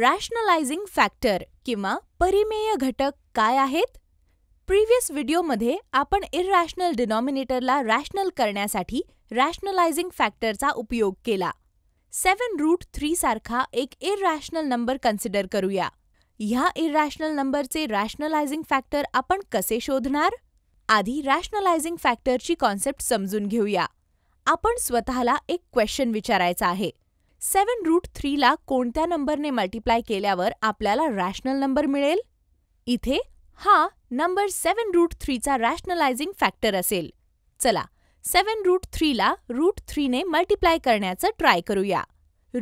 rationalising factor किंवा परिमेय घटक काय आहेत प्रिव्हियस व्हिडिओमध्ये आपण इरॅशनल डिनॉमिनेटरला रॅशनल करण्यासाठी रॅशनलायझिंग फॅक्टरचा उपयोग केला सेव्हन रूट थ्री सारखा एक इरॅशनल नंबर कन्सिडर करूया ह्या इरॅशनल नंबरचे रॅशनलायझिंग फॅक्टर आपण कसे शोधणार आधी रॅशनलायझिंग फॅक्टरची कॉन्सेप्ट समजून घेऊया आपण स्वतःला एक क्वेश्चन विचारायचा आहे सेवन रूट थ्रीला कोणत्या नंबरने मल्टिप्लाय केल्यावर आपल्याला रॅशनल नंबर मिळेल इथे हा नंबर सेवन रूट थ्रीचा रॅशनलायझिंग फॅक्टर असेल चला सेवन रूट थ्रीला रूट थ्रीने मल्टिप्लाय करण्याचं ट्राय करूया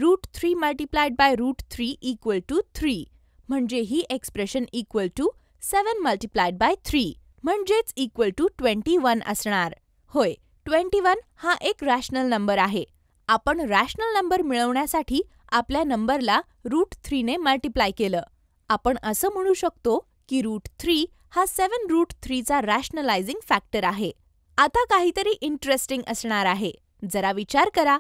root three multiplied by root three equal to three म्हणजे ही expression equal to seven multiplied by three म्हणजेच इक्वल टू ट्वेंटी वन असणार होय ट्वेंटी वन हा एक रॅशनल नंबर आहे आपण रॅशनल नंबर मिळवण्यासाठी आपल्या नंबरला रूट थ्रीने मल्टिप्लाय केलं आपण असं म्हणू शकतो की रूट थ्री हा सेवन रूट थ्रीचा रॅशनलायझिंग फॅक्टर आहे आता काहीतरी इंटरेस्टिंग असणार आहे जरा विचार करा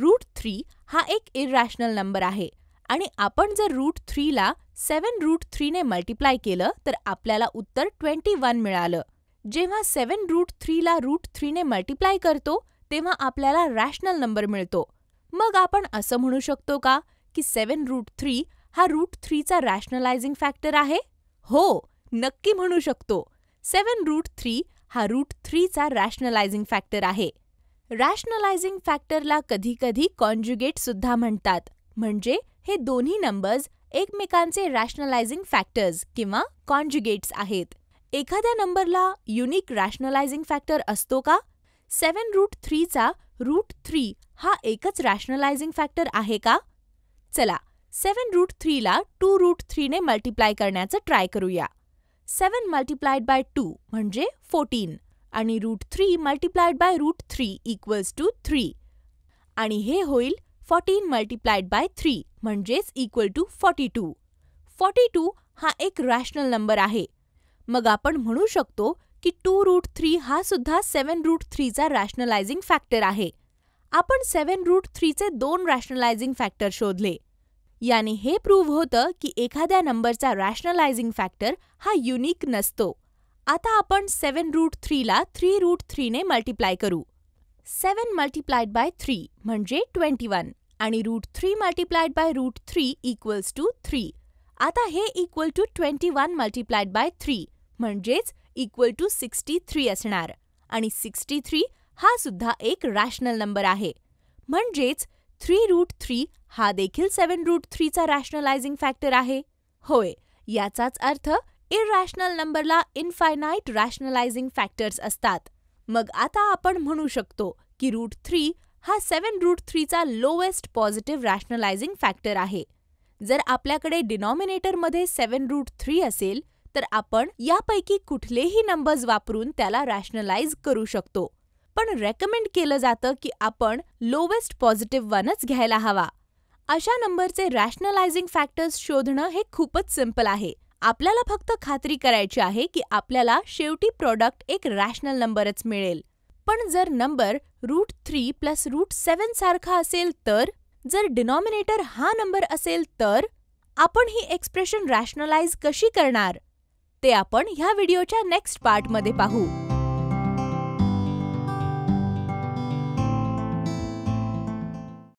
रूट थ्री हा एक इरॅशनल नंबर आहे आणि आपण जर रूट थ्रीला सेवन रूट थ्रीने मल्टिप्लाय केलं तर आपल्याला उत्तर ट्वेंटी वन मिळालं जेव्हा सेवन रूट थ्रीला रूट थ्रीने मल्टिप्लाय करतो तेव्हा आपल्याला रॅशनल नंबर मिळतो मग आपण असं म्हणू शकतो का की सेवन रूट थ्री हा रूट थ्रीचा रॅशनलायझिंग फॅक्टर आहे हो नक्की म्हणू शकतो सेवन रूट थ्री हा रूट थ्रीचा रॅशनलायझिंग फॅक्टर आहे रॅशनलायझिंग फॅक्टरला कधीकधी कॉन्ज्युगेट सुद्धा म्हणतात म्हणजे हे दोन्ही नंबर्स एकमेकांचे रॅशनलायझिंग फॅक्टर्स किंवा कॉन्ज्युगेट्स आहेत एखाद्या नंबरला युनिक रॅशनलायझिंग फॅक्टर असतो का सेवन रूट थ्रीचा रूट थ्री हा एकच रॅशनलायझिंग फॅक्टर आहे का चला सेवन रूट थ्रीला टू रूट थ्रीने मल्टिप्लाय करण्याचं ट्राय करूया सेवन मल्टिप्लाइड बाय टू म्हणजे फोर्टीन आणि root three multiplied by root three equals to three आणि हे होईल फोर्टीन मल्टिप्लाइड बाय थ्री म्हणजेच equal to forty two forty two हा एक रॅशनल नंबर आहे मग आपण म्हणू शकतो की टू रूट थ्री हा सुद्धा सेवन रूट थ्रीचा रॅशनलायझिंग फॅक्टर आहे आपण सेवन रूट थ्रीचे दोन रॅशनलायझिंग फॅक्टर शोधले याने हे प्रूव्ह होतं की एखाद्या नंबरचा रॅशनलायझिंग फॅक्टर हा युनिक नसतो आता आपण सेवन रूट थ्रीला थ्री रूट थ्रीने मल्टिप्लाय करू सेव्हन मल्टिप्लाइड बाय थ्री म्हणजे ट्वेंटी वन आणि root three multiplied by root three equals to three आता हे equal to twenty one multiplied by three म्हणजेच इक्वल टू सिक्स्टी थ्री असणार आणि सिक्स्टी थ्री हा सुद्धा एक रॅशनल नंबर आहे म्हणजेच थ्री रूट थ्री हा देखील सेवन रूट थ्रीचा रॅशनलायझिंग फॅक्टर आहे होय याचाच अर्थ इरॅशनल नंबरला इनफायनाईट रॅशनलायझिंग फॅक्टर्स असतात मग आता आपण म्हणू शकतो की रूट थ्री हा सेवन रूट थ्रीचा लोएस्ट पॉझिटिव्ह रॅशनलायझिंग फॅक्टर आहे जर आपल्याकडे डिनॉमिनेटरमध्ये सेवन रूट थ्री असेल तर आपण यापैकी कुठलेही नंबर्स वापरून त्याला रॅशनलाइज करू शकतो पण रेकमेंड केलं जातं की आपण लोवेस्ट पॉझिटिव्ह वनच घ्यायला हवा अशा नंबरचे रॅशनलायझिंग फॅक्टर्स शोधणं हे खूपच सिम्पल आहे आपल्याला फक्त खात्री करायची आहे की आपल्याला शेवटी प्रॉडक्ट एक रॅशनल नंबरच मिळेल पण जर number root three plus root seven सारखा असेल तर जर डिनॉमिनेटर हा नंबर असेल तर आपण ही एक्सप्रेशन रॅशनलाइज कशी करणार ते आपण ह्या व्हिडिओच्या नेक्स्ट पार्टमध्ये पाहू